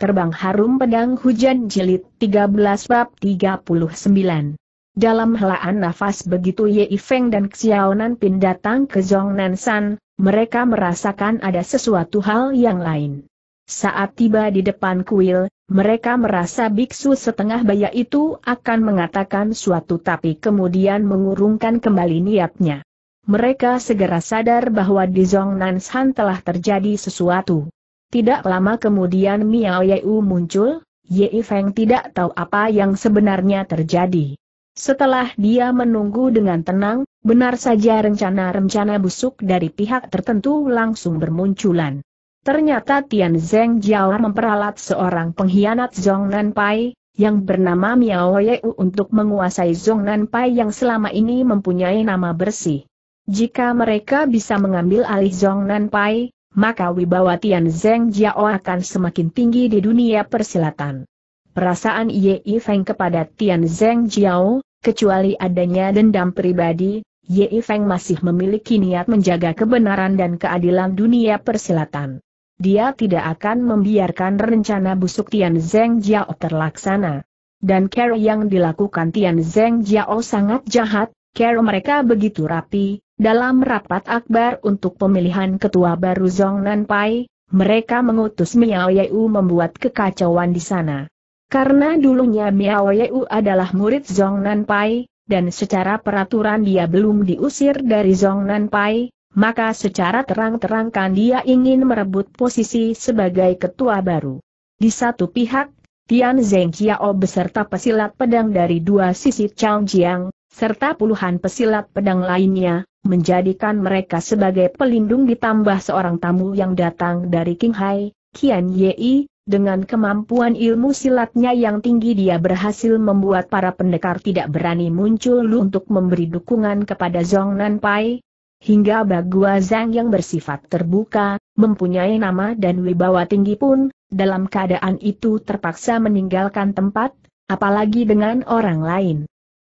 Terbang Harum Pedang Hujan jelit 13 Bab 39 Dalam helaan nafas begitu Ye Feng dan Xiaonan Pin datang ke Nan San, mereka merasakan ada sesuatu hal yang lain. Saat tiba di depan kuil, mereka merasa biksu setengah baya itu akan mengatakan suatu tapi kemudian mengurungkan kembali niatnya. Mereka segera sadar bahwa di Nan San telah terjadi sesuatu. Tidak lama kemudian Miao Yeu muncul, Yei Feng tidak tahu apa yang sebenarnya terjadi. Setelah dia menunggu dengan tenang, benar saja rencana-rencana busuk dari pihak tertentu langsung bermunculan. Ternyata Tian Zheng Jiao memperalat seorang pengkhianat Zhong Nanpai, yang bernama Miao Yeu untuk menguasai Zhong Nanpai yang selama ini mempunyai nama bersih. Jika mereka bisa mengambil alih Zhong Nanpai, maka wibawa Tian Zeng Jiao akan semakin tinggi di dunia persilatan. Perasaan Ye Feng kepada Tian Zeng Jiao, kecuali adanya dendam pribadi, Ye Feng masih memiliki niat menjaga kebenaran dan keadilan dunia persilatan. Dia tidak akan membiarkan rencana busuk Tian Zeng Jiao terlaksana. Dan care yang dilakukan Tian Zeng Jiao sangat jahat, care mereka begitu rapi, dalam rapat akbar untuk pemilihan ketua baru Zong Nan Pai, mereka mengutus Miao Yeu membuat kekacauan di sana. Karena dulunya Miao Yeu adalah murid Zong Nan Pai, dan secara peraturan dia belum diusir dari Zong Nan Pai, maka secara terang-terangkan dia ingin merebut posisi sebagai ketua baru. Di satu pihak, Tian Zeng Xiao beserta pesilat pedang dari dua sisi Chang Jiang, serta puluhan pesilat pedang lainnya, menjadikan mereka sebagai pelindung ditambah seorang tamu yang datang dari Qinghai, Qian Yei, dengan kemampuan ilmu silatnya yang tinggi dia berhasil membuat para pendekar tidak berani muncul untuk memberi dukungan kepada Zhong Nanpai. Hingga Bagua Zhang yang bersifat terbuka, mempunyai nama dan wibawa tinggi pun, dalam keadaan itu terpaksa meninggalkan tempat, apalagi dengan orang lain.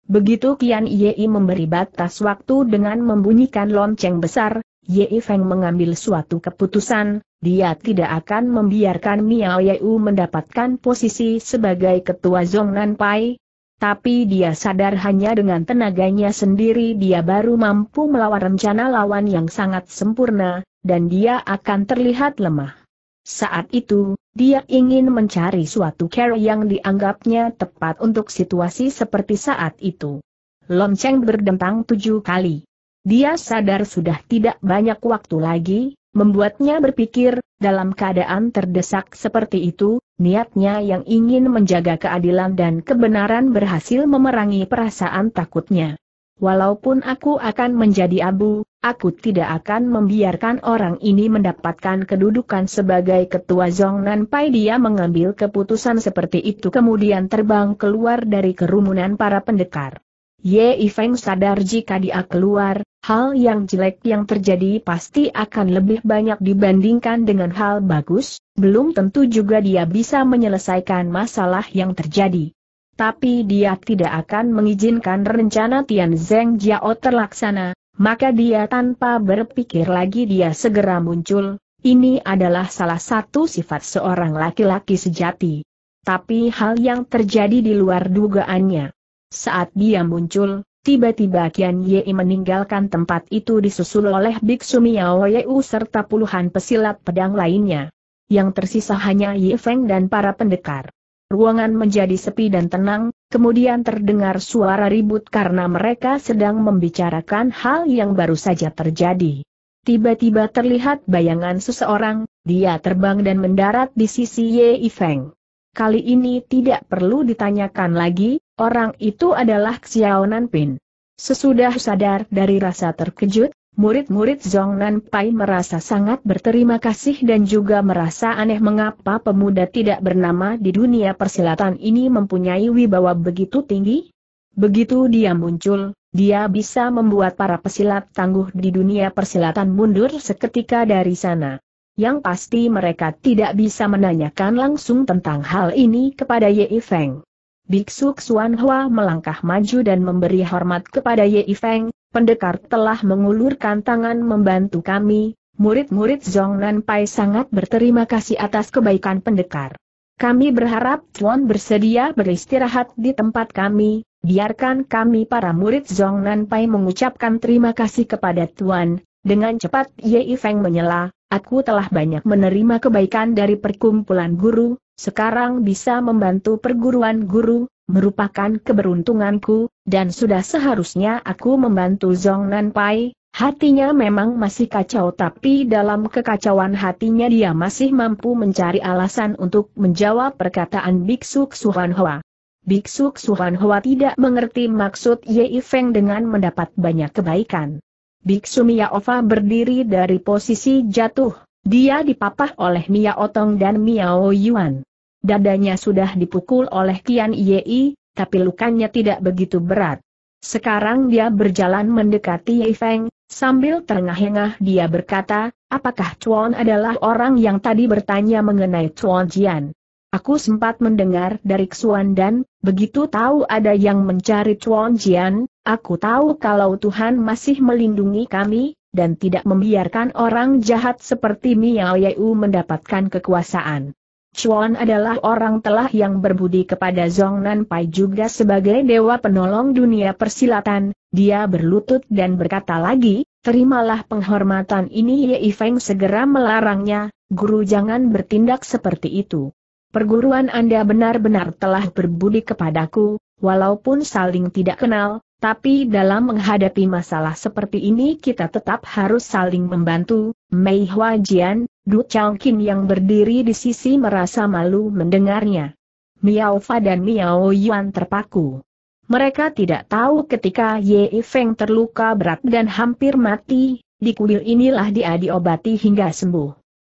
Begitu Kian Yei memberi batas waktu dengan membunyikan lonceng besar, Yei Feng mengambil suatu keputusan, dia tidak akan membiarkan Miao Yeu mendapatkan posisi sebagai ketua Zongnan Pai, tapi dia sadar hanya dengan tenaganya sendiri dia baru mampu melawan rencana lawan yang sangat sempurna, dan dia akan terlihat lemah. Saat itu, dia ingin mencari suatu cara yang dianggapnya tepat untuk situasi seperti saat itu. Lonceng berdentang tujuh kali. Dia sadar sudah tidak banyak waktu lagi, membuatnya berpikir, dalam keadaan terdesak seperti itu, niatnya yang ingin menjaga keadilan dan kebenaran berhasil memerangi perasaan takutnya. Walaupun aku akan menjadi abu, aku tidak akan membiarkan orang ini mendapatkan kedudukan sebagai ketua Zongnan Pai. Dia mengambil keputusan seperti itu kemudian terbang keluar dari kerumunan para pendekar. Ye Feng sadar jika dia keluar, hal yang jelek yang terjadi pasti akan lebih banyak dibandingkan dengan hal bagus, belum tentu juga dia bisa menyelesaikan masalah yang terjadi tapi dia tidak akan mengizinkan rencana Tian Zeng Jiao terlaksana, maka dia tanpa berpikir lagi dia segera muncul, ini adalah salah satu sifat seorang laki-laki sejati. Tapi hal yang terjadi di luar dugaannya. Saat dia muncul, tiba-tiba Kian Yei meninggalkan tempat itu disusul oleh Biksu Miao Yeu serta puluhan pesilat pedang lainnya. Yang tersisa hanya Ye Feng dan para pendekar ruangan menjadi sepi dan tenang, kemudian terdengar suara ribut karena mereka sedang membicarakan hal yang baru saja terjadi. Tiba-tiba terlihat bayangan seseorang, dia terbang dan mendarat di sisi Ye Feng. Kali ini tidak perlu ditanyakan lagi, orang itu adalah Xiao Nanpin. Sesudah sadar dari rasa terkejut, Murid-murid Zhongnan Pai merasa sangat berterima kasih dan juga merasa aneh mengapa pemuda tidak bernama di dunia persilatan ini mempunyai wibawa begitu tinggi. Begitu dia muncul, dia bisa membuat para pesilat tangguh di dunia persilatan mundur seketika dari sana. Yang pasti mereka tidak bisa menanyakan langsung tentang hal ini kepada Ye Feng. Biksu Xuan Hua melangkah maju dan memberi hormat kepada Ye Feng, pendekar telah mengulurkan tangan membantu kami, murid-murid Nan Pai sangat berterima kasih atas kebaikan pendekar. Kami berharap Tuan bersedia beristirahat di tempat kami, biarkan kami para murid Nan Pai mengucapkan terima kasih kepada Tuan. Dengan cepat Ye Feng menyela, aku telah banyak menerima kebaikan dari perkumpulan guru, sekarang bisa membantu perguruan guru, merupakan keberuntunganku, dan sudah seharusnya aku membantu Zong Nan Pai, hatinya memang masih kacau tapi dalam kekacauan hatinya dia masih mampu mencari alasan untuk menjawab perkataan Biksu Xuan Hua. Biksu Xuan Hua tidak mengerti maksud Yeifeng Feng dengan mendapat banyak kebaikan. Biksu Mia Ova berdiri dari posisi jatuh, dia dipapah oleh Mia Otong dan Miao Yuan dadanya sudah dipukul oleh Kian Yei, tapi lukanya tidak begitu berat. Sekarang dia berjalan mendekati Ye Feng, sambil terengah-engah dia berkata, apakah Chuan adalah orang yang tadi bertanya mengenai Chuan Jian? Aku sempat mendengar dari Xuan dan, begitu tahu ada yang mencari Chuan Jian, aku tahu kalau Tuhan masih melindungi kami, dan tidak membiarkan orang jahat seperti Miao Yeu mendapatkan kekuasaan. Chuan adalah orang telah yang berbudi kepada Zongnan Pai juga sebagai dewa penolong dunia persilatan, dia berlutut dan berkata lagi, terimalah penghormatan ini Ye Feng segera melarangnya, guru jangan bertindak seperti itu. Perguruan Anda benar-benar telah berbudi kepadaku, walaupun saling tidak kenal, tapi dalam menghadapi masalah seperti ini kita tetap harus saling membantu, Mei Hua Jian, Du Changqin yang berdiri di sisi merasa malu mendengarnya. Miao Fa dan Miao Yuan terpaku. Mereka tidak tahu ketika Ye Feng terluka berat dan hampir mati, di kuil inilah dia diobati hingga sembuh.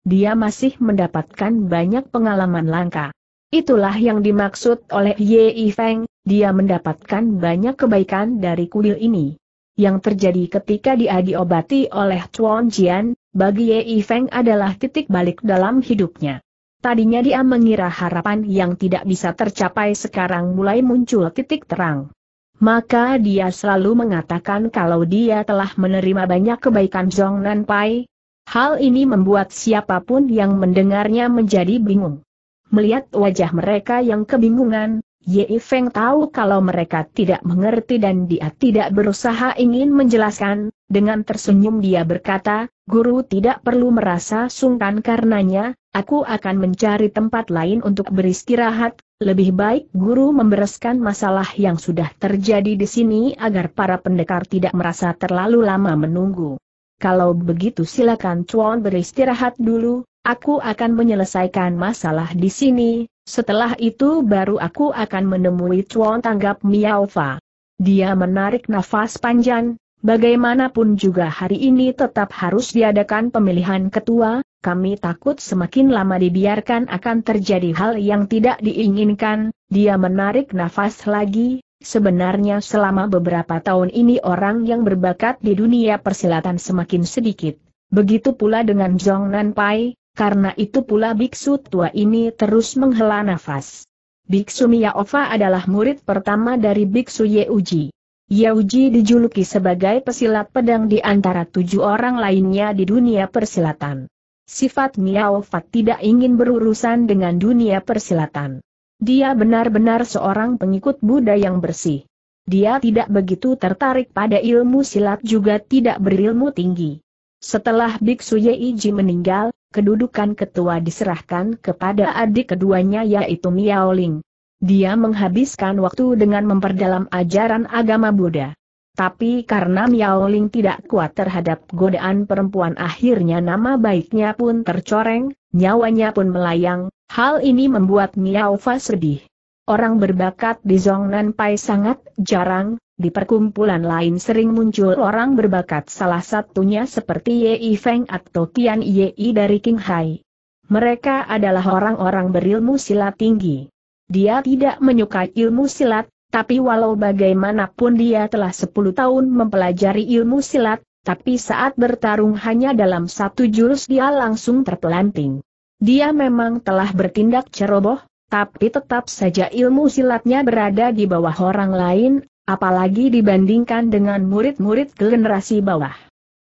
Dia masih mendapatkan banyak pengalaman langka. Itulah yang dimaksud oleh Ye Feng, dia mendapatkan banyak kebaikan dari kuil ini. Yang terjadi ketika dia diobati oleh Chuan Jian, bagi Ye Feng adalah titik balik dalam hidupnya. Tadinya dia mengira harapan yang tidak bisa tercapai sekarang mulai muncul titik terang. Maka dia selalu mengatakan kalau dia telah menerima banyak kebaikan Zhong Nan Pai. Hal ini membuat siapapun yang mendengarnya menjadi bingung. Melihat wajah mereka yang kebingungan, Ye Feng tahu kalau mereka tidak mengerti dan dia tidak berusaha ingin menjelaskan, dengan tersenyum dia berkata, Guru tidak perlu merasa sungkan karenanya, aku akan mencari tempat lain untuk beristirahat, lebih baik Guru membereskan masalah yang sudah terjadi di sini agar para pendekar tidak merasa terlalu lama menunggu. Kalau begitu silakan Chuan beristirahat dulu, Aku akan menyelesaikan masalah di sini, setelah itu baru aku akan menemui Chuan tanggap Miao Fa. Dia menarik nafas panjang, bagaimanapun juga hari ini tetap harus diadakan pemilihan ketua, kami takut semakin lama dibiarkan akan terjadi hal yang tidak diinginkan, dia menarik nafas lagi, sebenarnya selama beberapa tahun ini orang yang berbakat di dunia persilatan semakin sedikit. Begitu pula dengan Zhong Nanpai, karena itu pula biksu tua ini terus menghela nafas. Biksu Miaofa adalah murid pertama dari biksu Yeuji. Yeuji dijuluki sebagai pesilat pedang di antara tujuh orang lainnya di dunia persilatan. Sifat Miaofa tidak ingin berurusan dengan dunia persilatan. Dia benar-benar seorang pengikut Buddha yang bersih. Dia tidak begitu tertarik pada ilmu silat juga tidak berilmu tinggi. Setelah Biksu Yeiji meninggal, kedudukan ketua diserahkan kepada adik keduanya yaitu Miaoling. Dia menghabiskan waktu dengan memperdalam ajaran agama Buddha. Tapi karena Miaoling tidak kuat terhadap godaan perempuan akhirnya nama baiknya pun tercoreng, nyawanya pun melayang, hal ini membuat Miao Fa sedih orang berbakat di Zongnan Pai sangat jarang, di perkumpulan lain sering muncul orang berbakat salah satunya seperti Yei Feng atau Tian Yei dari Qinghai. Mereka adalah orang-orang berilmu silat tinggi. Dia tidak menyukai ilmu silat, tapi walau bagaimanapun dia telah 10 tahun mempelajari ilmu silat, tapi saat bertarung hanya dalam satu jurus dia langsung terpelanting. Dia memang telah bertindak ceroboh, tapi tetap saja ilmu silatnya berada di bawah orang lain, apalagi dibandingkan dengan murid-murid generasi bawah.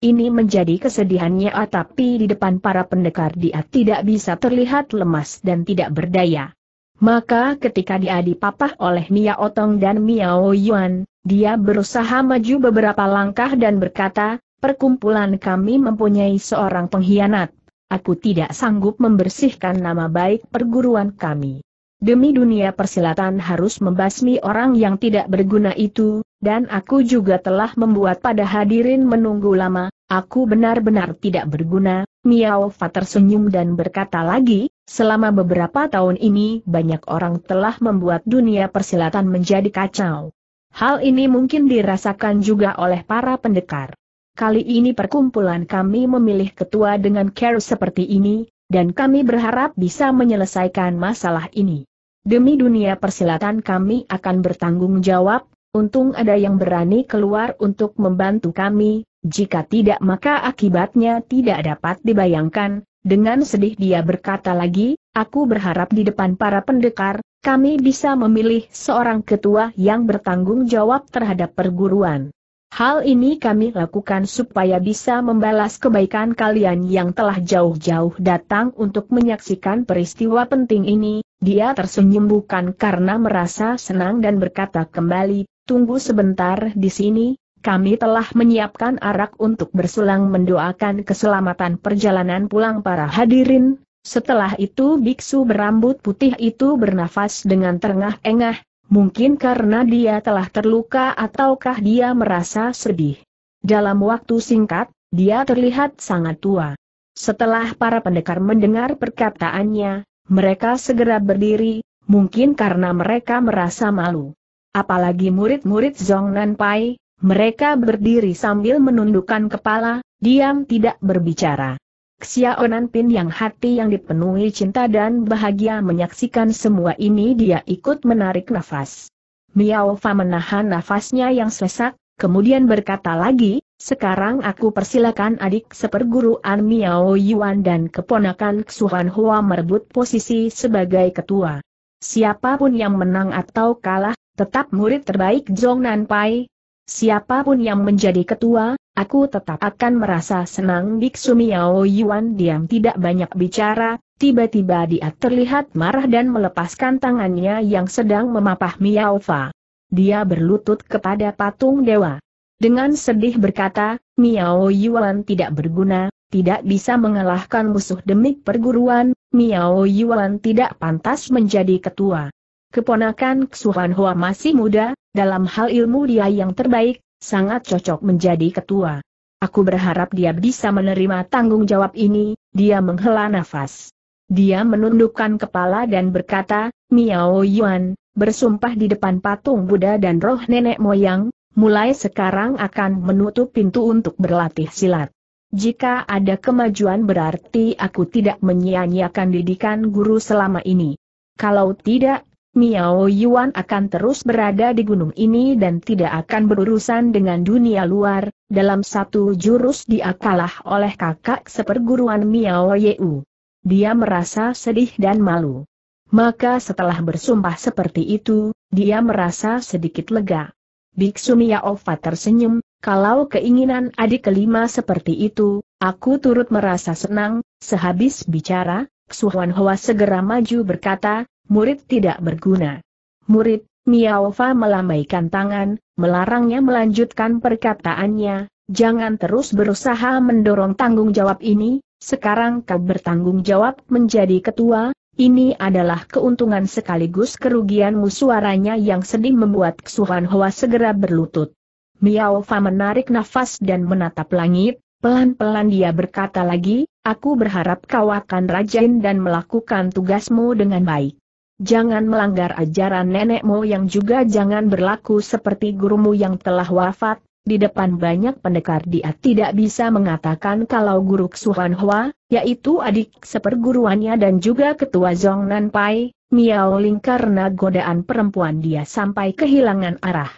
Ini menjadi kesedihannya ah, tapi di depan para pendekar dia tidak bisa terlihat lemas dan tidak berdaya. Maka ketika dia dipapah oleh Mia Otong dan Miao Yuan, dia berusaha maju beberapa langkah dan berkata, perkumpulan kami mempunyai seorang pengkhianat. Aku tidak sanggup membersihkan nama baik perguruan kami demi dunia persilatan harus membasmi orang yang tidak berguna itu, dan aku juga telah membuat pada hadirin menunggu lama, aku benar-benar tidak berguna, Miao Fa tersenyum dan berkata lagi, selama beberapa tahun ini banyak orang telah membuat dunia persilatan menjadi kacau. Hal ini mungkin dirasakan juga oleh para pendekar. Kali ini perkumpulan kami memilih ketua dengan care seperti ini, dan kami berharap bisa menyelesaikan masalah ini. Demi dunia persilatan kami akan bertanggung jawab, untung ada yang berani keluar untuk membantu kami, jika tidak maka akibatnya tidak dapat dibayangkan. Dengan sedih dia berkata lagi, aku berharap di depan para pendekar, kami bisa memilih seorang ketua yang bertanggung jawab terhadap perguruan. Hal ini kami lakukan supaya bisa membalas kebaikan kalian yang telah jauh-jauh datang untuk menyaksikan peristiwa penting ini, dia tersenyum bukan karena merasa senang dan berkata kembali, tunggu sebentar di sini, kami telah menyiapkan arak untuk bersulang mendoakan keselamatan perjalanan pulang para hadirin. Setelah itu biksu berambut putih itu bernafas dengan terengah-engah, mungkin karena dia telah terluka ataukah dia merasa sedih. Dalam waktu singkat, dia terlihat sangat tua. Setelah para pendekar mendengar perkataannya, mereka segera berdiri, mungkin karena mereka merasa malu. Apalagi murid-murid Zhong Pai, mereka berdiri sambil menundukkan kepala, diam tidak berbicara. Xiao Pin yang hati yang dipenuhi cinta dan bahagia menyaksikan semua ini dia ikut menarik nafas. Miao Fa menahan nafasnya yang sesak, kemudian berkata lagi, sekarang aku persilakan adik seperguruan Miao Yuan dan keponakan Xuan Hua merebut posisi sebagai ketua. Siapapun yang menang atau kalah, tetap murid terbaik Zhong Nan Pai. Siapapun yang menjadi ketua, aku tetap akan merasa senang Biksu Miao Yuan diam tidak banyak bicara, tiba-tiba dia terlihat marah dan melepaskan tangannya yang sedang memapah Miao Fa. Dia berlutut kepada patung dewa. Dengan sedih berkata, Miao Yuan tidak berguna, tidak bisa mengalahkan musuh demi perguruan, Miao Yuan tidak pantas menjadi ketua. Keponakan Xuan Hua masih muda, dalam hal ilmu dia yang terbaik, sangat cocok menjadi ketua. Aku berharap dia bisa menerima tanggung jawab ini, dia menghela nafas. Dia menundukkan kepala dan berkata, Miao Yuan, bersumpah di depan patung Buddha dan roh nenek moyang, mulai sekarang akan menutup pintu untuk berlatih silat. Jika ada kemajuan berarti aku tidak menyia-nyiakan didikan guru selama ini. Kalau tidak, Miao Yuan akan terus berada di gunung ini dan tidak akan berurusan dengan dunia luar, dalam satu jurus diakalah oleh kakak seperguruan Miao Yeu. Dia merasa sedih dan malu. Maka setelah bersumpah seperti itu, dia merasa sedikit lega. Biksu Ova tersenyum, kalau keinginan adik kelima seperti itu, aku turut merasa senang, sehabis bicara, Xuan Hoa segera maju berkata, murid tidak berguna. Murid, Miaova melambaikan tangan, melarangnya melanjutkan perkataannya, jangan terus berusaha mendorong tanggung jawab ini, sekarang kau bertanggung jawab menjadi ketua, ini adalah keuntungan sekaligus kerugianmu suaranya yang sedih membuat Xuan Hua segera berlutut. Miao Fa menarik nafas dan menatap langit, pelan-pelan dia berkata lagi, aku berharap kau akan rajin dan melakukan tugasmu dengan baik. Jangan melanggar ajaran nenekmu yang juga jangan berlaku seperti gurumu yang telah wafat, di depan banyak pendekar dia tidak bisa mengatakan kalau guru Xuan Hua, yaitu adik seperguruannya dan juga ketua Zhong Nan Pai, Miao Ling karena godaan perempuan dia sampai kehilangan arah.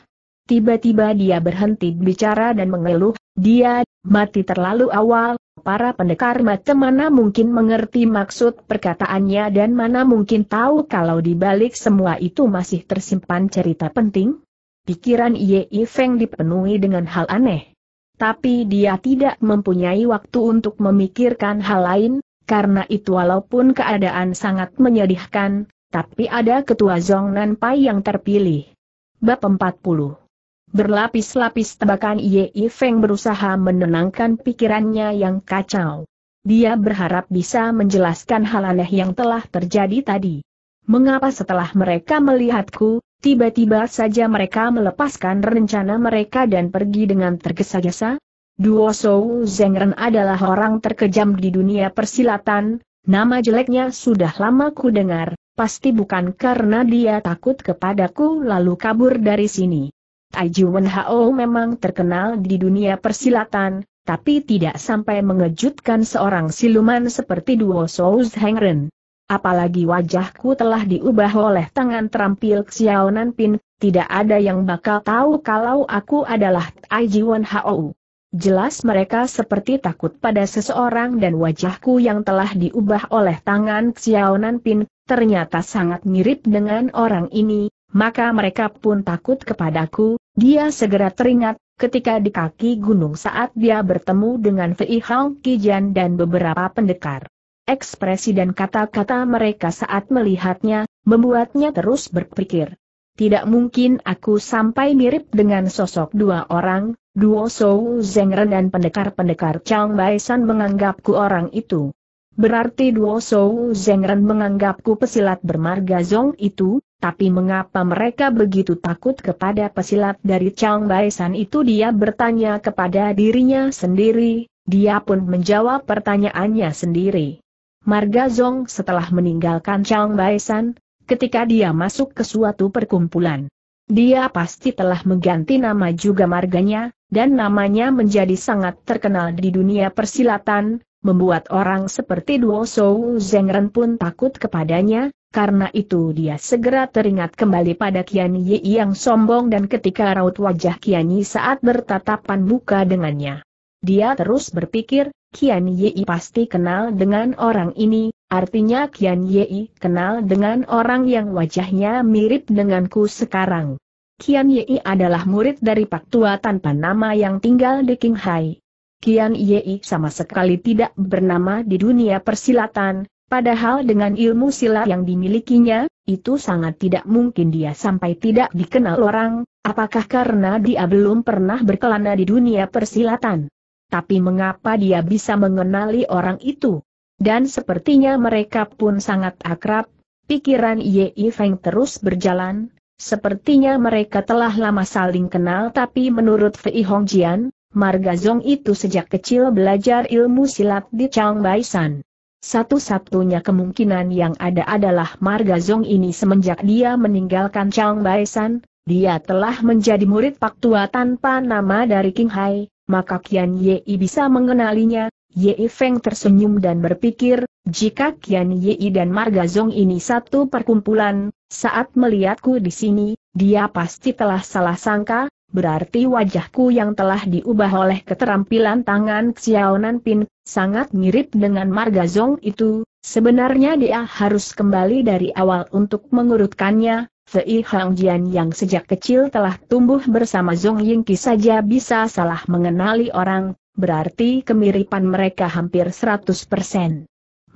Tiba-tiba dia berhenti bicara dan mengeluh, dia mati terlalu awal, para pendekar macam mana mungkin mengerti maksud perkataannya dan mana mungkin tahu kalau di balik semua itu masih tersimpan cerita penting? Pikiran Ye Feng dipenuhi dengan hal aneh. Tapi dia tidak mempunyai waktu untuk memikirkan hal lain, karena itu walaupun keadaan sangat menyedihkan, tapi ada ketua Zong Nan Pai yang terpilih. Bab 40 Berlapis-lapis tebakan Ye Feng berusaha menenangkan pikirannya yang kacau. Dia berharap bisa menjelaskan hal aneh yang telah terjadi tadi. Mengapa setelah mereka melihatku, Tiba-tiba saja mereka melepaskan rencana mereka dan pergi dengan tergesa-gesa. Duo Shou Zengren adalah orang terkejam di dunia persilatan, nama jeleknya sudah lama ku dengar, pasti bukan karena dia takut kepadaku lalu kabur dari sini. Tai Juan Hao memang terkenal di dunia persilatan, tapi tidak sampai mengejutkan seorang siluman seperti Duo Shou Zengren apalagi wajahku telah diubah oleh tangan terampil Xiao Nanpin, tidak ada yang bakal tahu kalau aku adalah Tai Jiwon Hou. Jelas mereka seperti takut pada seseorang dan wajahku yang telah diubah oleh tangan Xiao Nanpin, ternyata sangat mirip dengan orang ini, maka mereka pun takut kepadaku, dia segera teringat, ketika di kaki gunung saat dia bertemu dengan Fei Hong Kijan dan beberapa pendekar. Ekspresi dan kata-kata mereka saat melihatnya, membuatnya terus berpikir. Tidak mungkin aku sampai mirip dengan sosok dua orang, duo Sou Zengren dan pendekar-pendekar Chang Baisan menganggapku orang itu. Berarti duo Sou Zengren menganggapku pesilat bermarga Zong itu, tapi mengapa mereka begitu takut kepada pesilat dari Chang Baisan itu dia bertanya kepada dirinya sendiri, dia pun menjawab pertanyaannya sendiri. Marga Zong setelah meninggalkan Chang Baisan, ketika dia masuk ke suatu perkumpulan. Dia pasti telah mengganti nama juga marganya, dan namanya menjadi sangat terkenal di dunia persilatan, membuat orang seperti Duo Shou Zengren pun takut kepadanya, karena itu dia segera teringat kembali pada Kian Yi yang sombong dan ketika raut wajah Kian Yi saat bertatapan muka dengannya. Dia terus berpikir, Kian Yi pasti kenal dengan orang ini, artinya Kian Yi kenal dengan orang yang wajahnya mirip denganku sekarang. Kian Yi adalah murid dari Pak Tua tanpa nama yang tinggal di Qinghai. Kian Yi sama sekali tidak bernama di dunia persilatan, padahal dengan ilmu silat yang dimilikinya, itu sangat tidak mungkin dia sampai tidak dikenal orang, apakah karena dia belum pernah berkelana di dunia persilatan tapi mengapa dia bisa mengenali orang itu? Dan sepertinya mereka pun sangat akrab, pikiran Ye Feng terus berjalan, sepertinya mereka telah lama saling kenal tapi menurut Fei Hongjian, Marga Zong itu sejak kecil belajar ilmu silat di Chang San. Satu-satunya kemungkinan yang ada adalah Marga Zong ini semenjak dia meninggalkan Chang San, dia telah menjadi murid Pak Tua tanpa nama dari King Hai, maka Kian Yi bisa mengenalinya. Yi Feng tersenyum dan berpikir, jika Kian Yi dan Marga Zong ini satu perkumpulan, saat melihatku di sini, dia pasti telah salah sangka, berarti wajahku yang telah diubah oleh keterampilan tangan Xiaonan Pin sangat mirip dengan marga Zong itu, sebenarnya dia harus kembali dari awal untuk mengurutkannya, Fei Hang Jian yang sejak kecil telah tumbuh bersama Zong Yingqi saja bisa salah mengenali orang, berarti kemiripan mereka hampir 100%.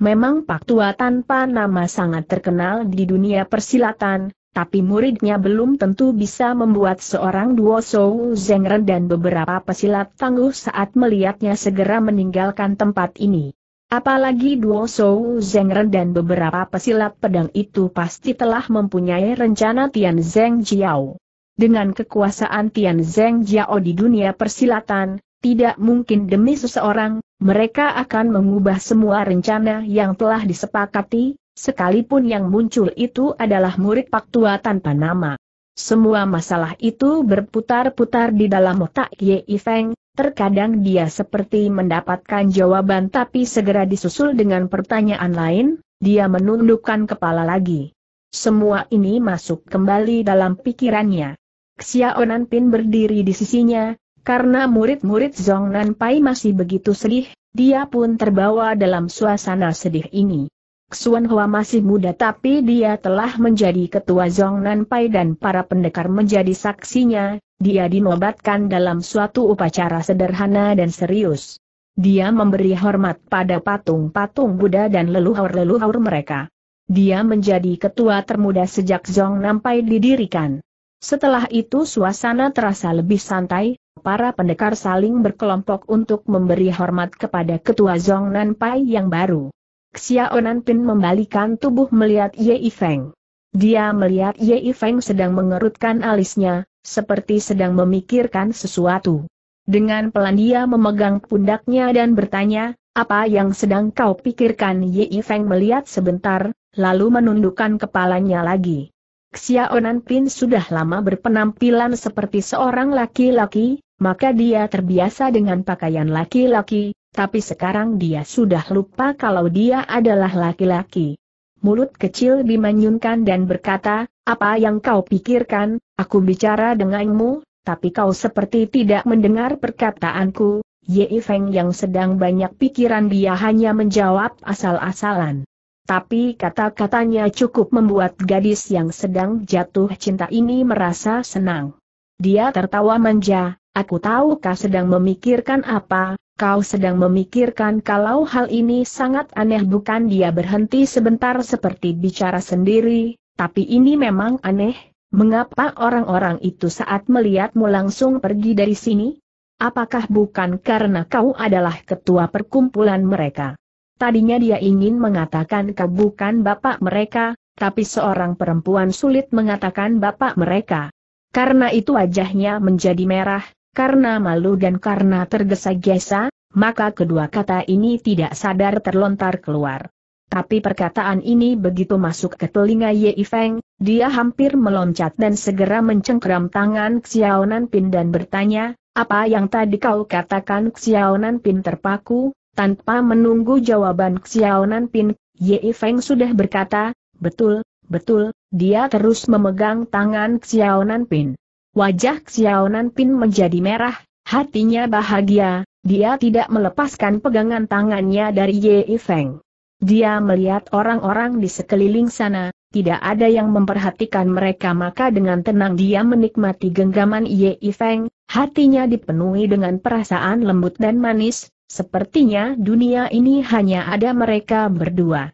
Memang Pak Tua tanpa nama sangat terkenal di dunia persilatan, tapi muridnya belum tentu bisa membuat seorang duo Shou Zengren dan beberapa pesilat tangguh saat melihatnya segera meninggalkan tempat ini. Apalagi duo Shou Zengren dan beberapa pesilat pedang itu pasti telah mempunyai rencana Tian Zeng Jiao. Dengan kekuasaan Tian Zeng Jiao di dunia persilatan, tidak mungkin demi seseorang, mereka akan mengubah semua rencana yang telah disepakati, sekalipun yang muncul itu adalah murid Pak Tua tanpa nama. Semua masalah itu berputar-putar di dalam otak Ye Ifeng, terkadang dia seperti mendapatkan jawaban tapi segera disusul dengan pertanyaan lain, dia menundukkan kepala lagi. Semua ini masuk kembali dalam pikirannya. Xiao Pin berdiri di sisinya, karena murid-murid Zhong Nanpai masih begitu sedih, dia pun terbawa dalam suasana sedih ini. Xuan Hua masih muda tapi dia telah menjadi ketua Zong Nan Pai dan para pendekar menjadi saksinya, dia dinobatkan dalam suatu upacara sederhana dan serius. Dia memberi hormat pada patung-patung Buddha dan leluhur-leluhur mereka. Dia menjadi ketua termuda sejak Zong Nan Pai didirikan. Setelah itu suasana terasa lebih santai, para pendekar saling berkelompok untuk memberi hormat kepada ketua Zong Nan Pai yang baru. Xiaonan Pin membalikan tubuh melihat Ye Feng. Dia melihat Ye Feng sedang mengerutkan alisnya, seperti sedang memikirkan sesuatu. Dengan pelan dia memegang pundaknya dan bertanya, apa yang sedang kau pikirkan Ye Feng melihat sebentar, lalu menundukkan kepalanya lagi. Xiaonan Pin sudah lama berpenampilan seperti seorang laki-laki, maka dia terbiasa dengan pakaian laki-laki, tapi sekarang dia sudah lupa kalau dia adalah laki-laki. Mulut kecil dimanyunkan dan berkata, apa yang kau pikirkan, aku bicara denganmu, tapi kau seperti tidak mendengar perkataanku, Ye Feng yang sedang banyak pikiran dia hanya menjawab asal-asalan. Tapi kata-katanya cukup membuat gadis yang sedang jatuh cinta ini merasa senang. Dia tertawa manja, aku tahu kau sedang memikirkan apa, kau sedang memikirkan kalau hal ini sangat aneh bukan dia berhenti sebentar seperti bicara sendiri, tapi ini memang aneh, mengapa orang-orang itu saat melihatmu langsung pergi dari sini? Apakah bukan karena kau adalah ketua perkumpulan mereka? Tadinya dia ingin mengatakan kau bukan bapak mereka, tapi seorang perempuan sulit mengatakan bapak mereka. Karena itu wajahnya menjadi merah, karena malu dan karena tergesa-gesa, maka kedua kata ini tidak sadar terlontar keluar. Tapi perkataan ini begitu masuk ke telinga Ye Feng, dia hampir meloncat dan segera mencengkram tangan Nan Pin dan bertanya, apa yang tadi kau katakan Nan Pin terpaku? Tanpa menunggu jawaban Nan Pin, Ye Feng sudah berkata, betul, betul, dia terus memegang tangan Nan Pin. Wajah Xiao Nanpin menjadi merah, hatinya bahagia, dia tidak melepaskan pegangan tangannya dari Ye Feng. Dia melihat orang-orang di sekeliling sana, tidak ada yang memperhatikan mereka maka dengan tenang dia menikmati genggaman Ye Feng, hatinya dipenuhi dengan perasaan lembut dan manis, sepertinya dunia ini hanya ada mereka berdua.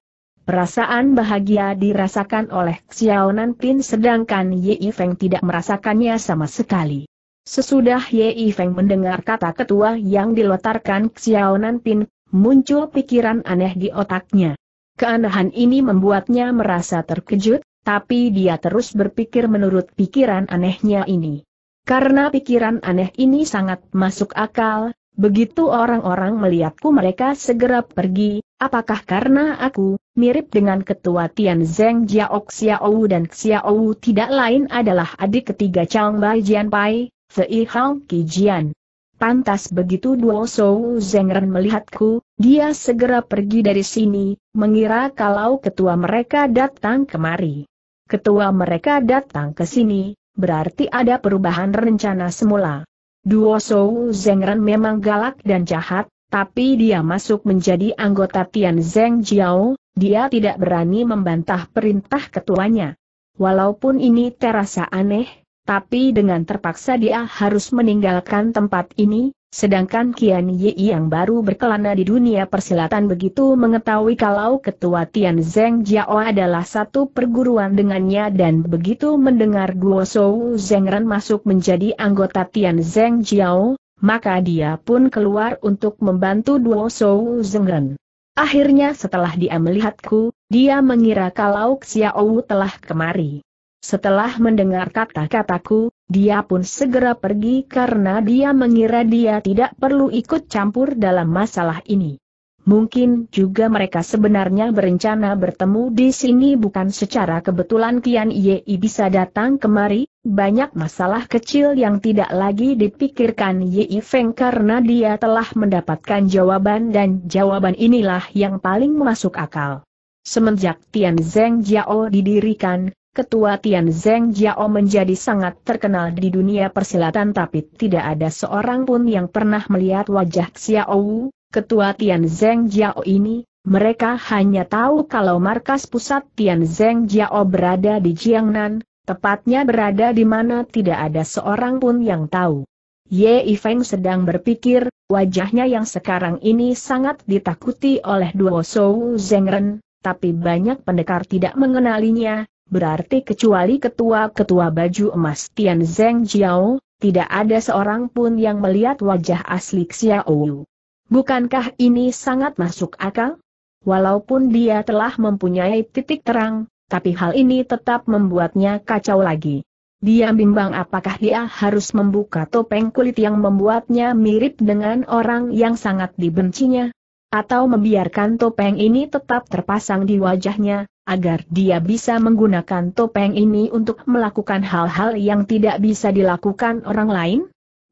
Perasaan bahagia dirasakan oleh Xiao Nanpin sedangkan Ye Feng tidak merasakannya sama sekali. Sesudah Ye Feng mendengar kata ketua yang dilontarkan Xiao Nanpin, muncul pikiran aneh di otaknya. Keanehan ini membuatnya merasa terkejut, tapi dia terus berpikir menurut pikiran anehnya ini. Karena pikiran aneh ini sangat masuk akal, Begitu orang-orang melihatku mereka segera pergi, apakah karena aku, mirip dengan ketua Tian Zeng Jiao Xiaowu dan Xiaowu tidak lain adalah adik ketiga Chang Bai Jian Pai, Fei Hao Ki Jian. Pantas begitu Duo Shou Zengren melihatku, dia segera pergi dari sini, mengira kalau ketua mereka datang kemari. Ketua mereka datang ke sini, berarti ada perubahan rencana semula. Duo Shou Zhengren memang galak dan jahat, tapi dia masuk menjadi anggota Tian Zeng Jiao, dia tidak berani membantah perintah ketuanya. Walaupun ini terasa aneh, tapi dengan terpaksa dia harus meninggalkan tempat ini, Sedangkan Kian Yi yang baru berkelana di dunia persilatan begitu mengetahui kalau ketua Tian Zeng Jiao adalah satu perguruan dengannya dan begitu mendengar Guo Zeng Ren masuk menjadi anggota Tian Zeng Jiao, maka dia pun keluar untuk membantu Guo Zeng Ren. Akhirnya setelah dia melihatku, dia mengira kalau Xiao telah kemari. Setelah mendengar kata-kataku, dia pun segera pergi karena dia mengira dia tidak perlu ikut campur dalam masalah ini. Mungkin juga mereka sebenarnya berencana bertemu di sini bukan secara kebetulan Kian Yei bisa datang kemari, banyak masalah kecil yang tidak lagi dipikirkan Yei Feng karena dia telah mendapatkan jawaban dan jawaban inilah yang paling masuk akal. Semenjak Tian Zheng Jiao didirikan, Ketua Tian Zeng Jiao menjadi sangat terkenal di dunia persilatan tapi tidak ada seorang pun yang pernah melihat wajah Xiao, Wu, Ketua Tian Zeng Jiao ini, mereka hanya tahu kalau markas pusat Tian Zeng Jiao berada di Jiangnan, tepatnya berada di mana tidak ada seorang pun yang tahu. Ye Feng sedang berpikir, wajahnya yang sekarang ini sangat ditakuti oleh duo Shou Zengren, tapi banyak pendekar tidak mengenalinya, berarti kecuali ketua-ketua baju emas Tian Zeng Jiao, tidak ada seorang pun yang melihat wajah asli Xiao. Bukankah ini sangat masuk akal? Walaupun dia telah mempunyai titik terang, tapi hal ini tetap membuatnya kacau lagi. Dia bimbang apakah dia harus membuka topeng kulit yang membuatnya mirip dengan orang yang sangat dibencinya, atau membiarkan topeng ini tetap terpasang di wajahnya, agar dia bisa menggunakan topeng ini untuk melakukan hal-hal yang tidak bisa dilakukan orang lain?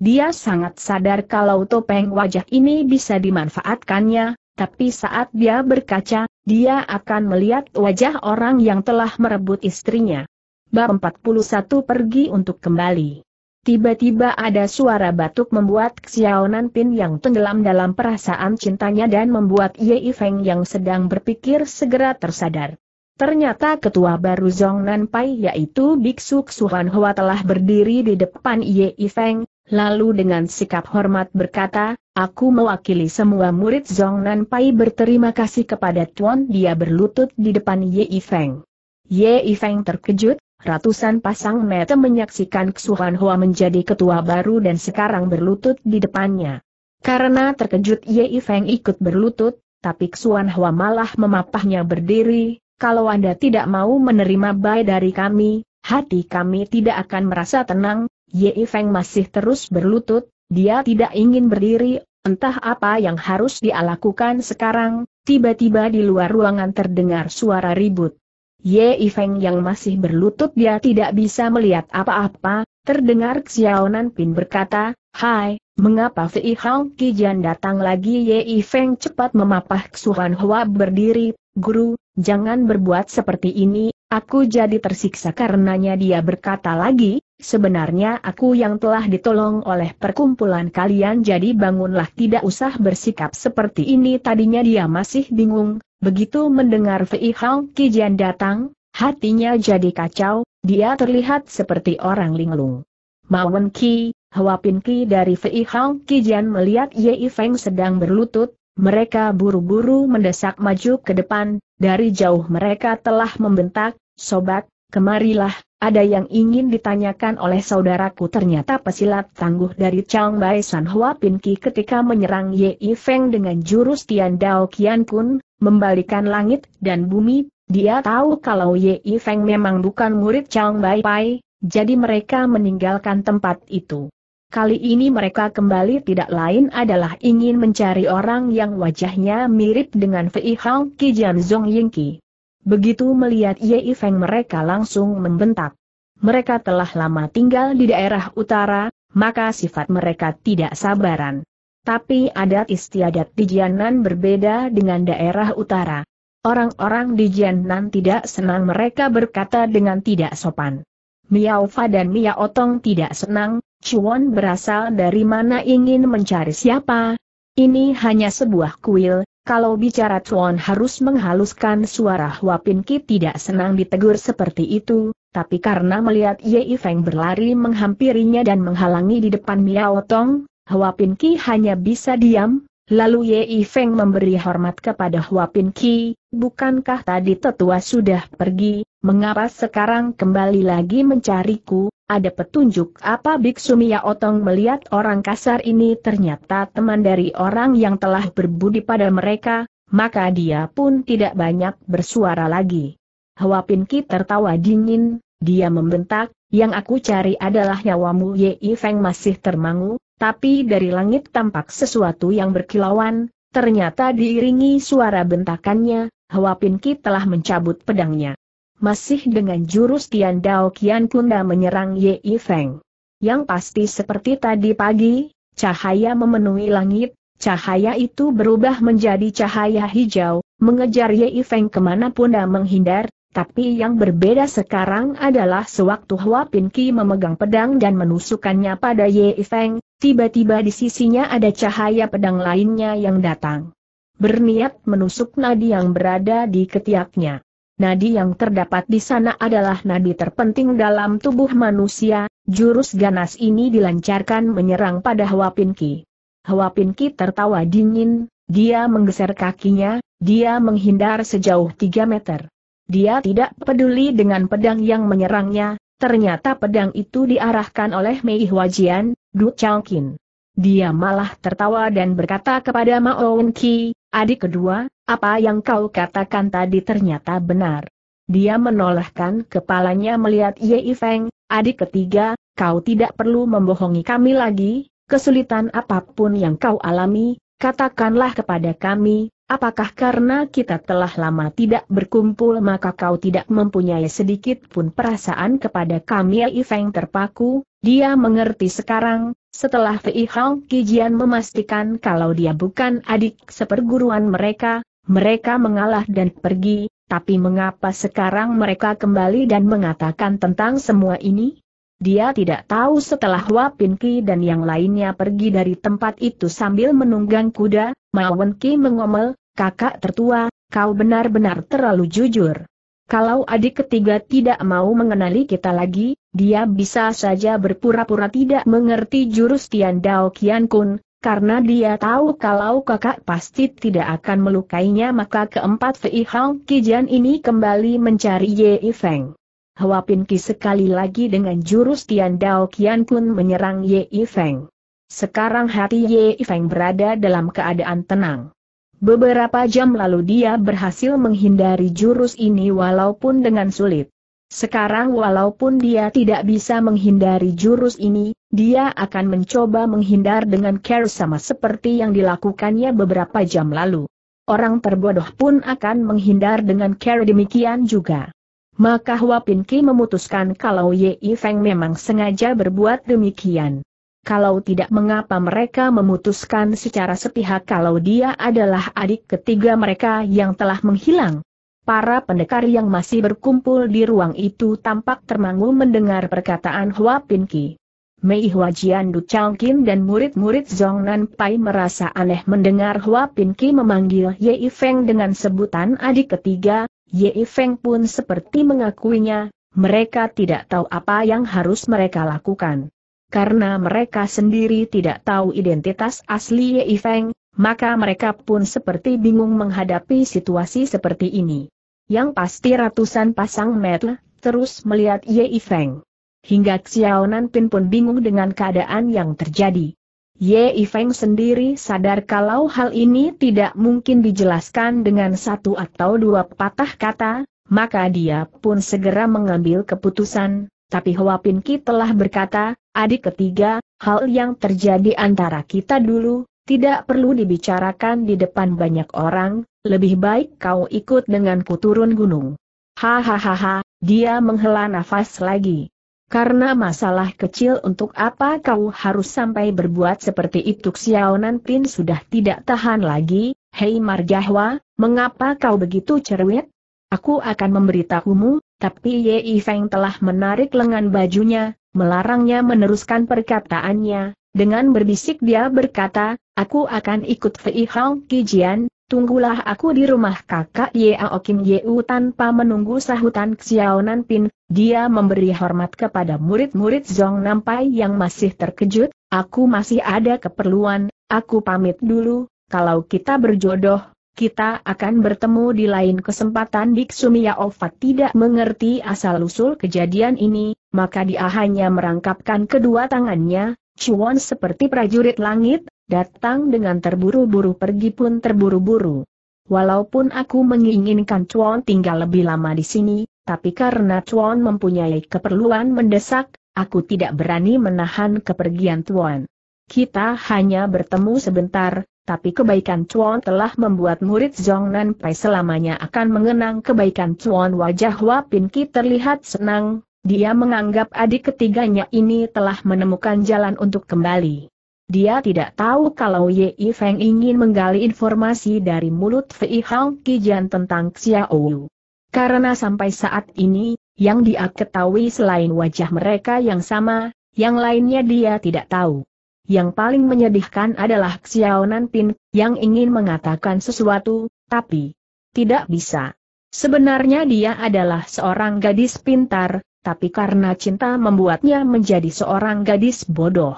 Dia sangat sadar kalau topeng wajah ini bisa dimanfaatkannya, tapi saat dia berkaca, dia akan melihat wajah orang yang telah merebut istrinya. Bab 41 pergi untuk kembali. Tiba-tiba ada suara batuk membuat Xiao Pin yang tenggelam dalam perasaan cintanya dan membuat Ye Feng yang sedang berpikir segera tersadar. Ternyata ketua baru Zong Nan Pai yaitu Biksu Ksuhan Hua telah berdiri di depan Ye Feng, lalu dengan sikap hormat berkata, Aku mewakili semua murid Zong Nan Pai berterima kasih kepada Tuan dia berlutut di depan Ye Feng. Ye Feng terkejut, ratusan pasang mata menyaksikan Ksuhan Hua menjadi ketua baru dan sekarang berlutut di depannya. Karena terkejut Ye Feng ikut berlutut, tapi Xuan Hua malah memapahnya berdiri, kalau Anda tidak mau menerima bai dari kami, hati kami tidak akan merasa tenang, Ye Feng masih terus berlutut, dia tidak ingin berdiri, entah apa yang harus dia lakukan sekarang, tiba-tiba di luar ruangan terdengar suara ribut. Ye Feng yang masih berlutut dia tidak bisa melihat apa-apa, terdengar Xiaonan Pin berkata, Hai, Mengapa Fei Hang Kijian datang lagi Yei Feng cepat memapah Xuan Hua berdiri, Guru, jangan berbuat seperti ini, aku jadi tersiksa karenanya dia berkata lagi, sebenarnya aku yang telah ditolong oleh perkumpulan kalian jadi bangunlah tidak usah bersikap seperti ini tadinya dia masih bingung, begitu mendengar Fei Hang Kijian datang, hatinya jadi kacau, dia terlihat seperti orang linglung. Mawen Ki, Hua Pinki dari Fei Hao Kijian melihat Ye Feng sedang berlutut, mereka buru-buru mendesak maju ke depan, dari jauh mereka telah membentak, Sobat, kemarilah, ada yang ingin ditanyakan oleh saudaraku ternyata pesilat tangguh dari Chang Bai San Hua Pinki ketika menyerang Ye Feng dengan jurus Tian Dao Kian Kun, membalikan langit dan bumi, dia tahu kalau Ye Feng memang bukan murid Chang Bai Pai, jadi mereka meninggalkan tempat itu. Kali ini mereka kembali tidak lain adalah ingin mencari orang yang wajahnya mirip dengan Fei Hao Kijan Zong Yingqi. Begitu melihat Ye Feng mereka langsung membentak. Mereka telah lama tinggal di daerah utara, maka sifat mereka tidak sabaran. Tapi adat istiadat di Jianan berbeda dengan daerah utara. Orang-orang di Jianan tidak senang mereka berkata dengan tidak sopan. Miao Fa dan Miao Otong tidak senang, Cuan berasal dari mana ingin mencari siapa? Ini hanya sebuah kuil, kalau bicara Cuan harus menghaluskan suara Huapin Ki tidak senang ditegur seperti itu, tapi karena melihat Ye Feng berlari menghampirinya dan menghalangi di depan Miao Tong, Huapin Ki hanya bisa diam, Lalu Ye Feng memberi hormat kepada Huapin Ki, bukankah tadi tetua sudah pergi, mengapa sekarang kembali lagi mencariku, ada petunjuk apa Biksu Mia Otong melihat orang kasar ini ternyata teman dari orang yang telah berbudi pada mereka, maka dia pun tidak banyak bersuara lagi. Pinky tertawa dingin, dia membentak, yang aku cari adalah nyawamu Yei Feng masih termangu, tapi dari langit tampak sesuatu yang berkilauan, ternyata diiringi suara bentakannya, Pinky telah mencabut pedangnya masih dengan jurus Tian Dao Kian Kunda menyerang Ye Feng. Yang pasti seperti tadi pagi, cahaya memenuhi langit, cahaya itu berubah menjadi cahaya hijau, mengejar Ye Feng kemanapun dan menghindar, tapi yang berbeda sekarang adalah sewaktu Hua Ki memegang pedang dan menusukannya pada Ye Feng, tiba-tiba di sisinya ada cahaya pedang lainnya yang datang. Berniat menusuk nadi yang berada di ketiaknya. Nadi yang terdapat di sana adalah nadi terpenting dalam tubuh manusia, jurus ganas ini dilancarkan menyerang pada Huapinki. Huapinki tertawa dingin, dia menggeser kakinya, dia menghindar sejauh 3 meter. Dia tidak peduli dengan pedang yang menyerangnya, ternyata pedang itu diarahkan oleh Mei Huajian, Du Kin. Dia malah tertawa dan berkata kepada Mao Ki, adik kedua, apa yang kau katakan tadi ternyata benar. Dia menolehkan kepalanya melihat Ye Feng, adik ketiga, kau tidak perlu membohongi kami lagi, kesulitan apapun yang kau alami, katakanlah kepada kami, apakah karena kita telah lama tidak berkumpul maka kau tidak mempunyai sedikit pun perasaan kepada kami Ye Feng terpaku, dia mengerti sekarang, setelah Fei Hao Kijian memastikan kalau dia bukan adik seperguruan mereka, mereka mengalah dan pergi, tapi mengapa sekarang mereka kembali dan mengatakan tentang semua ini? Dia tidak tahu setelah Wapin Ki dan yang lainnya pergi dari tempat itu sambil menunggang kuda, Mawen Ki mengomel, kakak tertua, kau benar-benar terlalu jujur. Kalau adik ketiga tidak mau mengenali kita lagi, dia bisa saja berpura-pura tidak mengerti jurus Tian Dao Qian Kun, karena dia tahu kalau kakak pasti tidak akan melukainya maka keempat Fei kijian Kijian ini kembali mencari Ye Feng. Hua Pin Ki sekali lagi dengan jurus Tian Dao Qian Kun menyerang Ye Feng. Sekarang hati Ye Feng berada dalam keadaan tenang. Beberapa jam lalu dia berhasil menghindari jurus ini walaupun dengan sulit. Sekarang walaupun dia tidak bisa menghindari jurus ini, dia akan mencoba menghindar dengan care sama seperti yang dilakukannya beberapa jam lalu. Orang terbodoh pun akan menghindar dengan care demikian juga. Maka Hua Pinki memutuskan kalau Yeifeng Feng memang sengaja berbuat demikian kalau tidak mengapa mereka memutuskan secara sepihak kalau dia adalah adik ketiga mereka yang telah menghilang. Para pendekar yang masih berkumpul di ruang itu tampak termangu mendengar perkataan Hua Pinki. Mei Hua Jian Du Changkin dan murid-murid Zhong Nan Pai merasa aneh mendengar Hua Pinki memanggil Ye Feng dengan sebutan adik ketiga, Ye Feng pun seperti mengakuinya, mereka tidak tahu apa yang harus mereka lakukan karena mereka sendiri tidak tahu identitas asli Ye Feng, maka mereka pun seperti bingung menghadapi situasi seperti ini. Yang pasti ratusan pasang mata terus melihat Ye Feng. Hingga Xiao Nanpin pun bingung dengan keadaan yang terjadi. Ye Feng sendiri sadar kalau hal ini tidak mungkin dijelaskan dengan satu atau dua patah kata, maka dia pun segera mengambil keputusan, tapi Hoa Pinky telah berkata, adik ketiga, hal yang terjadi antara kita dulu, tidak perlu dibicarakan di depan banyak orang, lebih baik kau ikut denganku turun gunung. Hahaha, dia menghela nafas lagi. Karena masalah kecil untuk apa kau harus sampai berbuat seperti itu Xiao Pin sudah tidak tahan lagi, Hei Marjahwa, mengapa kau begitu cerewet? Aku akan memberitahumu, tapi Ye Feng telah menarik lengan bajunya, melarangnya meneruskan perkataannya, dengan berbisik dia berkata, aku akan ikut Fei Hao Kijian, tunggulah aku di rumah kakak Yao Kim Yeu tanpa menunggu sahutan Xiao Pin, dia memberi hormat kepada murid-murid Zhong Nampai yang masih terkejut, aku masih ada keperluan, aku pamit dulu, kalau kita berjodoh, kita akan bertemu di lain kesempatan Biksu Ofat tidak mengerti asal-usul kejadian ini, maka dia hanya merangkapkan kedua tangannya, Chuan seperti prajurit langit, datang dengan terburu-buru pergi pun terburu-buru. Walaupun aku menginginkan Chuan tinggal lebih lama di sini, tapi karena Chuan mempunyai keperluan mendesak, aku tidak berani menahan kepergian Tuan. Kita hanya bertemu sebentar, tapi kebaikan Chuan telah membuat murid Zhong Nan Pai selamanya akan mengenang kebaikan Chuan wajah Wapin Ki terlihat senang, dia menganggap adik ketiganya ini telah menemukan jalan untuk kembali. Dia tidak tahu kalau Ye Feng ingin menggali informasi dari mulut Fei Ki Kijian tentang Xiao. Wu. Karena sampai saat ini, yang dia ketahui selain wajah mereka yang sama, yang lainnya dia tidak tahu yang paling menyedihkan adalah Xiao Nanpin, yang ingin mengatakan sesuatu, tapi tidak bisa. Sebenarnya dia adalah seorang gadis pintar, tapi karena cinta membuatnya menjadi seorang gadis bodoh.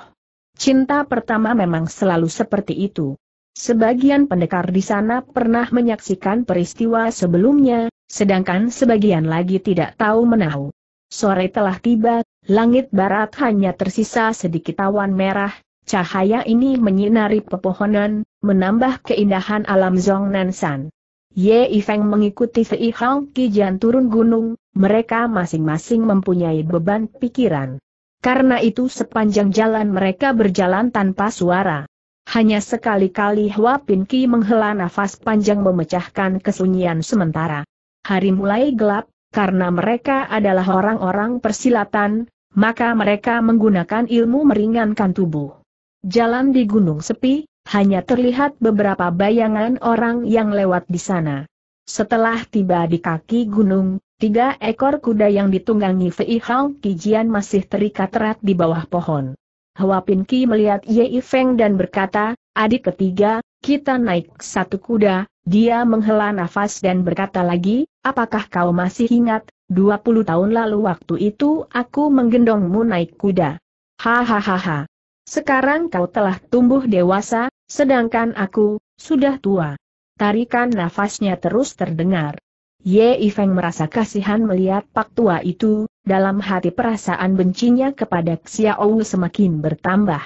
Cinta pertama memang selalu seperti itu. Sebagian pendekar di sana pernah menyaksikan peristiwa sebelumnya, sedangkan sebagian lagi tidak tahu menahu. Sore telah tiba, langit barat hanya tersisa sedikit awan merah, Cahaya ini menyinari pepohonan, menambah keindahan alam Nansan. Ye Ifeng mengikuti Fei Hong Kijian turun gunung, mereka masing-masing mempunyai beban pikiran. Karena itu sepanjang jalan mereka berjalan tanpa suara. Hanya sekali-kali Hua Pin Ki menghela nafas panjang memecahkan kesunyian sementara. Hari mulai gelap, karena mereka adalah orang-orang persilatan, maka mereka menggunakan ilmu meringankan tubuh. Jalan di gunung sepi, hanya terlihat beberapa bayangan orang yang lewat di sana. Setelah tiba di kaki gunung, tiga ekor kuda yang ditunggangi Fei Hao Kijian masih terikat erat di bawah pohon. Hua Pin Ki melihat Ye Feng dan berkata, adik ketiga, kita naik satu kuda, dia menghela nafas dan berkata lagi, apakah kau masih ingat, 20 tahun lalu waktu itu aku menggendongmu naik kuda. Hahaha. Sekarang kau telah tumbuh dewasa, sedangkan aku, sudah tua. Tarikan nafasnya terus terdengar. Ye Ifeng merasa kasihan melihat pak tua itu, dalam hati perasaan bencinya kepada Xiao semakin bertambah.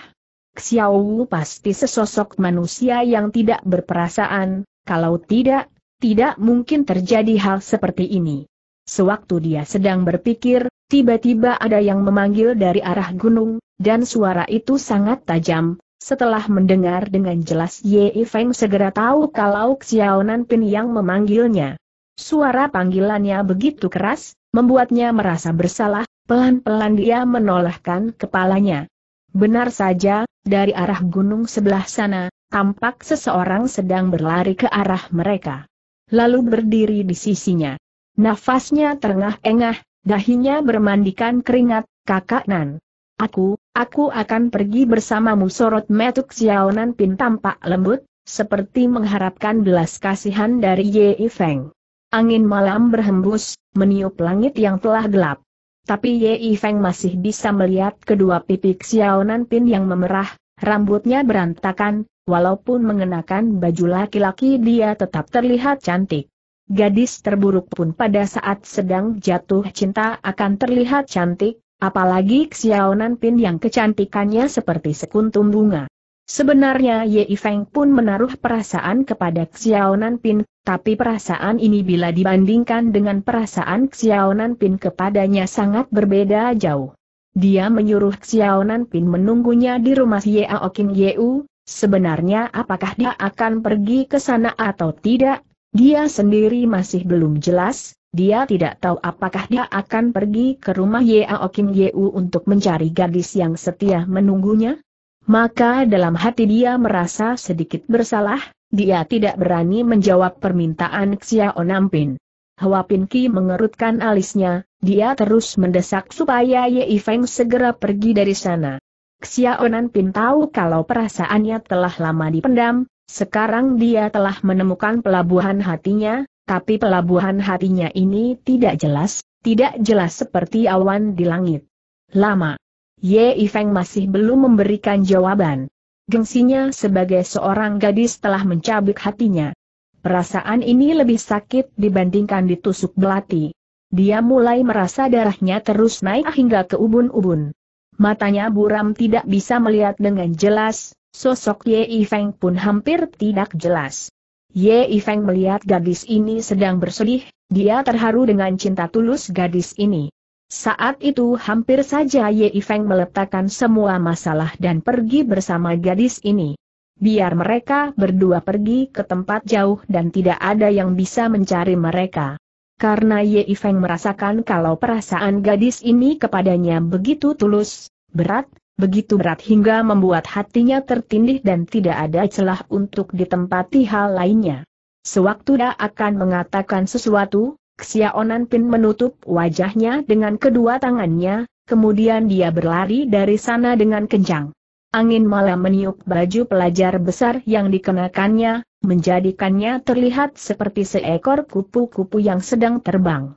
Xiao pasti sesosok manusia yang tidak berperasaan, kalau tidak, tidak mungkin terjadi hal seperti ini. Sewaktu dia sedang berpikir, Tiba-tiba ada yang memanggil dari arah gunung, dan suara itu sangat tajam. Setelah mendengar dengan jelas Ye Feng segera tahu kalau Xiaonan Pin yang memanggilnya. Suara panggilannya begitu keras, membuatnya merasa bersalah, pelan-pelan dia menolehkan kepalanya. Benar saja, dari arah gunung sebelah sana, tampak seseorang sedang berlari ke arah mereka. Lalu berdiri di sisinya. Nafasnya terengah-engah, Dahinya bermandikan keringat, kakak Nan. Aku, aku akan pergi bersamamu sorot metuk Xiaonan Pin tampak lembut, seperti mengharapkan belas kasihan dari Ye Feng. Angin malam berhembus, meniup langit yang telah gelap. Tapi Ye Feng masih bisa melihat kedua pipik Xiaonan Pin yang memerah, rambutnya berantakan, walaupun mengenakan baju laki-laki dia tetap terlihat cantik gadis terburuk pun pada saat sedang jatuh cinta akan terlihat cantik, apalagi Xiao Nanpin yang kecantikannya seperti sekuntum bunga. Sebenarnya Ye Feng pun menaruh perasaan kepada Xiao Nanpin, tapi perasaan ini bila dibandingkan dengan perasaan Xiao Nanpin kepadanya sangat berbeda jauh. Dia menyuruh Xiao Nanpin menunggunya di rumah Ye Aokin Yeu, sebenarnya apakah dia akan pergi ke sana atau tidak, dia sendiri masih belum jelas, dia tidak tahu apakah dia akan pergi ke rumah Yao Kim Yeu untuk mencari gadis yang setia menunggunya. Maka dalam hati dia merasa sedikit bersalah, dia tidak berani menjawab permintaan Xiao Nampin. Hua Pin mengerutkan alisnya, dia terus mendesak supaya Ye Feng segera pergi dari sana. Xiao Nampin tahu kalau perasaannya telah lama dipendam, sekarang dia telah menemukan pelabuhan hatinya, tapi pelabuhan hatinya ini tidak jelas, tidak jelas seperti awan di langit. Lama. Ye Ifeng masih belum memberikan jawaban. Gengsinya sebagai seorang gadis telah mencabik hatinya. Perasaan ini lebih sakit dibandingkan ditusuk belati. Dia mulai merasa darahnya terus naik hingga ke ubun-ubun. Matanya buram tidak bisa melihat dengan jelas, Sosok Ye Ifeng pun hampir tidak jelas. Ye Ifeng melihat gadis ini sedang bersedih, dia terharu dengan cinta tulus gadis ini. Saat itu hampir saja Ye Ifeng meletakkan semua masalah dan pergi bersama gadis ini. Biar mereka berdua pergi ke tempat jauh dan tidak ada yang bisa mencari mereka. Karena Ye Ifeng merasakan kalau perasaan gadis ini kepadanya begitu tulus, berat, begitu berat hingga membuat hatinya tertindih dan tidak ada celah untuk ditempati hal lainnya. Sewaktu dia akan mengatakan sesuatu, Xiaonan Pin menutup wajahnya dengan kedua tangannya, kemudian dia berlari dari sana dengan kencang. Angin malam meniup baju pelajar besar yang dikenakannya, menjadikannya terlihat seperti seekor kupu-kupu yang sedang terbang.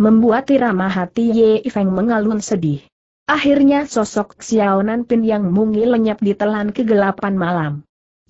Membuat irama hati Ye Feng mengalun sedih. Akhirnya sosok Xiaonan Pin yang mungil lenyap ditelan kegelapan malam.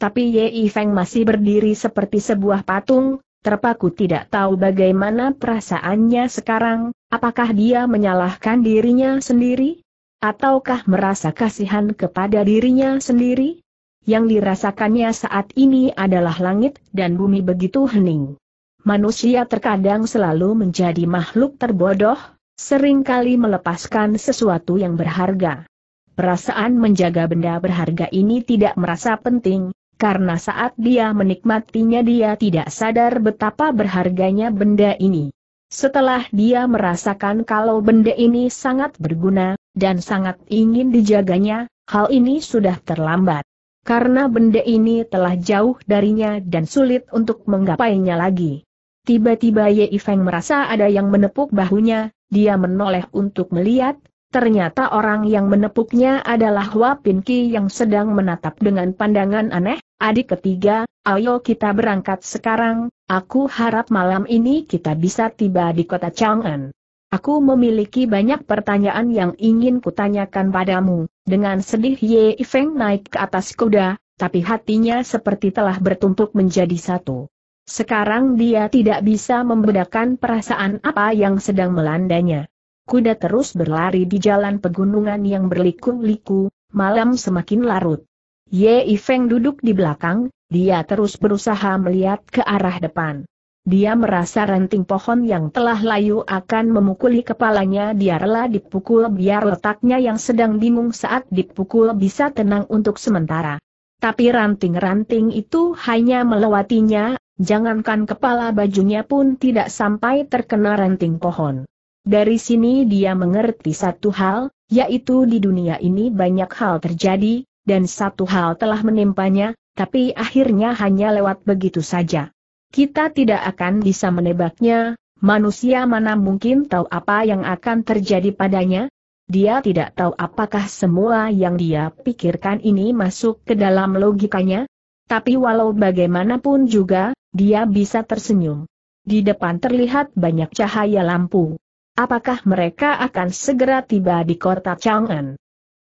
Tapi Yeifeng Feng masih berdiri seperti sebuah patung, terpaku tidak tahu bagaimana perasaannya sekarang, apakah dia menyalahkan dirinya sendiri? Ataukah merasa kasihan kepada dirinya sendiri? Yang dirasakannya saat ini adalah langit dan bumi begitu hening. Manusia terkadang selalu menjadi makhluk terbodoh, seringkali melepaskan sesuatu yang berharga. Perasaan menjaga benda berharga ini tidak merasa penting, karena saat dia menikmatinya dia tidak sadar betapa berharganya benda ini. Setelah dia merasakan kalau benda ini sangat berguna, dan sangat ingin dijaganya, hal ini sudah terlambat. Karena benda ini telah jauh darinya dan sulit untuk menggapainya lagi. Tiba-tiba Ye Ifeng merasa ada yang menepuk bahunya, dia menoleh untuk melihat, ternyata orang yang menepuknya adalah Hua Ki yang sedang menatap dengan pandangan aneh, adik ketiga, ayo kita berangkat sekarang, aku harap malam ini kita bisa tiba di kota Chang'an. Aku memiliki banyak pertanyaan yang ingin kutanyakan padamu, dengan sedih Ye Ifeng naik ke atas kuda, tapi hatinya seperti telah bertumpuk menjadi satu. Sekarang dia tidak bisa membedakan perasaan apa yang sedang melandanya. Kuda terus berlari di jalan pegunungan yang berliku-liku, malam semakin larut. Ye Ifeng duduk di belakang, dia terus berusaha melihat ke arah depan. Dia merasa ranting pohon yang telah layu akan memukuli kepalanya dia rela dipukul biar letaknya yang sedang bingung saat dipukul bisa tenang untuk sementara. Tapi ranting-ranting itu hanya melewatinya, Jangankan kepala bajunya pun tidak sampai terkena ranting pohon. Dari sini dia mengerti satu hal, yaitu di dunia ini banyak hal terjadi, dan satu hal telah menimpanya, tapi akhirnya hanya lewat begitu saja. Kita tidak akan bisa menebaknya, manusia mana mungkin tahu apa yang akan terjadi padanya? Dia tidak tahu apakah semua yang dia pikirkan ini masuk ke dalam logikanya, tapi walau bagaimanapun juga, dia bisa tersenyum. Di depan terlihat banyak cahaya lampu. Apakah mereka akan segera tiba di kota Chang'an?